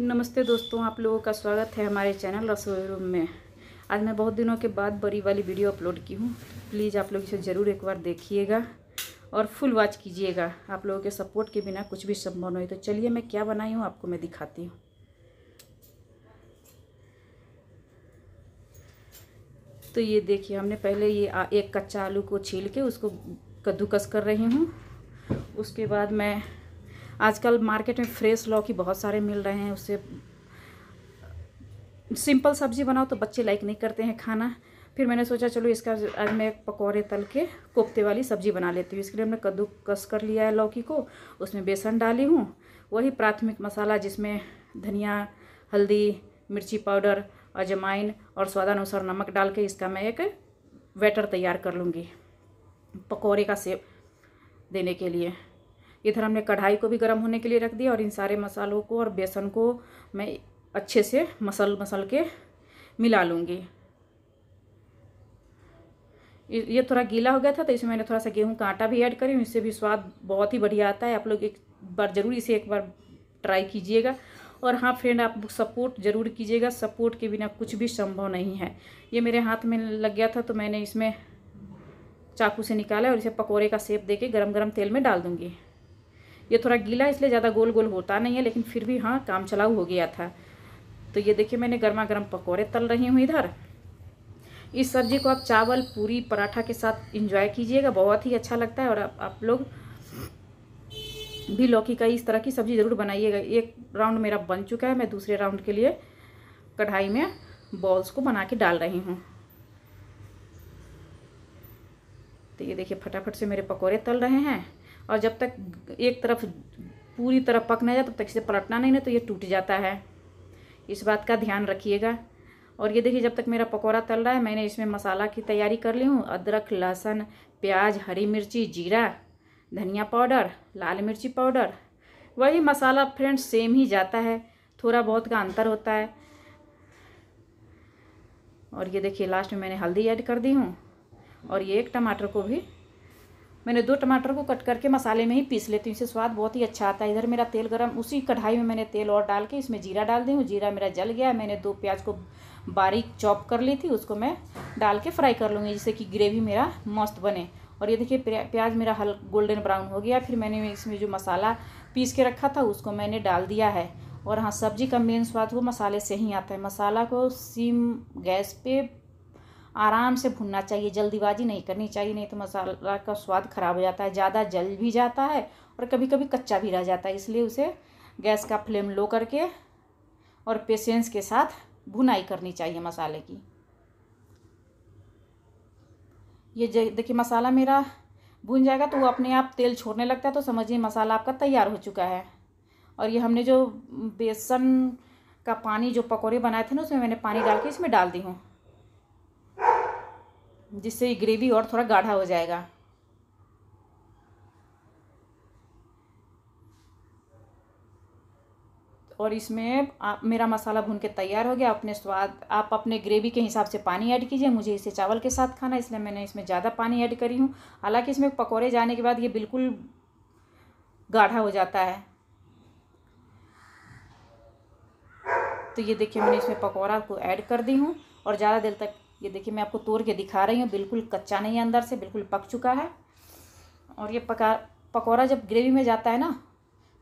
नमस्ते दोस्तों आप लोगों का स्वागत है हमारे चैनल रसोई रूम में आज मैं बहुत दिनों के बाद बड़ी वाली वीडियो अपलोड की हूँ प्लीज़ आप लोग इसे ज़रूर एक बार देखिएगा और फुल वॉच कीजिएगा आप लोगों के सपोर्ट के बिना कुछ भी संभव नहीं तो चलिए मैं क्या बनाई हूँ आपको मैं दिखाती हूँ तो ये देखिए हमने पहले ये एक कच्चा आलू को छील के उसको कद्दूकस कर रही हूँ उसके बाद मैं आजकल मार्केट में फ्रेश लौकी बहुत सारे मिल रहे हैं उससे सिंपल सब्जी बनाओ तो बच्चे लाइक नहीं करते हैं खाना फिर मैंने सोचा चलो इसका आज मैं पकौड़े तल के कोफ्ते वाली सब्जी बना लेती हूँ इसके लिए हमने कद्दू कस कर लिया है लौकी को उसमें बेसन डाली हूँ वही प्राथमिक मसाला जिसमें धनिया हल्दी मिर्ची पाउडर अजमाइन और स्वादानुसार नमक डाल के इसका मैं एक वेटर तैयार कर लूँगी पकौड़े का सेब देने के लिए इधर हमने कढ़ाई को भी गर्म होने के लिए रख दिया और इन सारे मसालों को और बेसन को मैं अच्छे से मसल मसल के मिला लूँगी ये थोड़ा गीला हो गया था तो इसमें मैंने थोड़ा सा गेहूं का आटा भी ऐड करी इससे भी स्वाद बहुत ही बढ़िया आता है आप लोग एक बार ज़रूर इसे एक बार ट्राई कीजिएगा और हाँ फ्रेंड आप सपोर्ट ज़रूर कीजिएगा सपोर्ट के बिना कुछ भी संभव नहीं है ये मेरे हाथ में लग गया था तो मैंने इसमें चाकू से निकाला और इसे पकौड़े का सेप दे गरम गरम तेल में डाल दूँगी ये थोड़ा गीला इसलिए ज़्यादा गोल गोल होता नहीं है लेकिन फिर भी हाँ काम चलाऊ हो गया था तो ये देखिए मैंने गर्मा गर्म पकौड़े तल रही हूँ इधर इस सब्जी को आप चावल पूरी पराठा के साथ इंजॉय कीजिएगा बहुत ही अच्छा लगता है और आप, आप लोग भी लौकी का इस तरह की सब्ज़ी ज़रूर बनाइएगा एक राउंड मेरा बन चुका है मैं दूसरे राउंड के लिए कढ़ाई में बॉल्स को बना के डाल रही हूँ तो ये देखिए फटाफट से मेरे पकौड़े तल रहे हैं और जब तक एक तरफ पूरी तरह पक जाए तब तक इसे पलटना नहीं ना तो ये टूट जाता है इस बात का ध्यान रखिएगा और ये देखिए जब तक मेरा पकौड़ा तल रहा है मैंने इसमें मसाला की तैयारी कर ली हूँ अदरक लहसुन प्याज हरी मिर्ची जीरा धनिया पाउडर लाल मिर्ची पाउडर वही मसाला फ्रेंड्स सेम ही जाता है थोड़ा बहुत का अंतर होता है और ये देखिए लास्ट में मैंने हल्दी ऐड कर दी हूँ और ये एक टमाटर को भी मैंने दो टमाटर को कट करके मसाले में ही पीस लेती हूँ इससे स्वाद बहुत ही अच्छा आता है इधर मेरा तेल गरम उसी कढ़ाई में मैंने तेल और डाल के इसमें जीरा डाल दी हूँ जीरा मेरा जल गया मैंने दो प्याज को बारीक चॉप कर ली थी उसको मैं डाल के फ्राई कर लूँगी जिससे कि ग्रेवी मेरा मस्त बने और ये देखिए प्याज मेरा हल गोल्डन ब्राउन हो गया फिर मैंने इसमें जो मसाला पीस के रखा था उसको मैंने डाल दिया है और हाँ सब्जी का मेन स्वाद वो मसाले से ही आता है मसाला को सिम गैस पे आराम से भुनना चाहिए जल्दीबाजी नहीं करनी चाहिए नहीं तो मसाला का स्वाद ख़राब हो जाता है ज़्यादा जल भी जाता है और कभी कभी कच्चा भी रह जाता है इसलिए उसे गैस का फ्लेम लो करके और पेशेंस के साथ भुनाई करनी चाहिए मसाले की ये देखिए मसाला मेरा भुन जाएगा तो वो अपने आप तेल छोड़ने लगता है तो समझिए मसाला आपका तैयार हो चुका है और ये हमने जो बेसन का पानी जो पकौड़े बनाए थे ना उसमें मैंने पानी डाल के इसमें डाल दी हूँ जिससे ये ग्रेवी और थोड़ा गाढ़ा हो जाएगा और इसमें आप मेरा मसाला भून के तैयार हो गया अपने स्वाद आप अपने ग्रेवी के हिसाब से पानी ऐड कीजिए मुझे इसे चावल के साथ खाना इसलिए मैंने इसमें ज़्यादा पानी ऐड करी हूँ हालांकि इसमें पकौड़े जाने के बाद ये बिल्कुल गाढ़ा हो जाता है तो ये देखिए मैंने इसमें पकौड़ा को ऐड कर दी हूँ और ज़्यादा देर तक ये देखिए मैं आपको तोड़ के दिखा रही हूँ बिल्कुल कच्चा नहीं है अंदर से बिल्कुल पक चुका है और ये पका पकौड़ा जब ग्रेवी में जाता है ना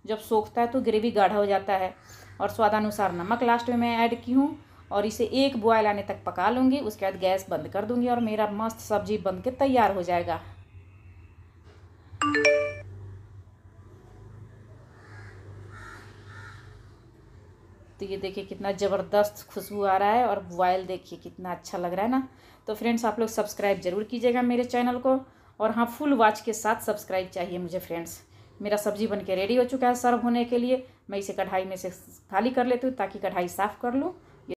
जब सोखता है तो ग्रेवी गाढ़ा हो जाता है और स्वादानुसार नमक लास्ट में मैं ऐड की हूँ और इसे एक बॉयल आने तक पका लूँगी उसके बाद गैस बंद कर दूँगी और मेरा मस्त सब्जी बन के तैयार हो जाएगा तो ये देखिए कितना ज़बरदस्त खुशबू आ रहा है और बॉयल देखिए कितना अच्छा लग रहा है ना तो फ्रेंड्स आप लोग सब्सक्राइब ज़रूर कीजिएगा मेरे चैनल को और हाँ फुल वॉच के साथ सब्सक्राइब चाहिए मुझे फ्रेंड्स मेरा सब्जी बन के रेडी हो चुका है सर्व होने के लिए मैं इसे कढ़ाई में से खाली कर लेती हूँ ताकि कढ़ाई साफ़ कर लूँ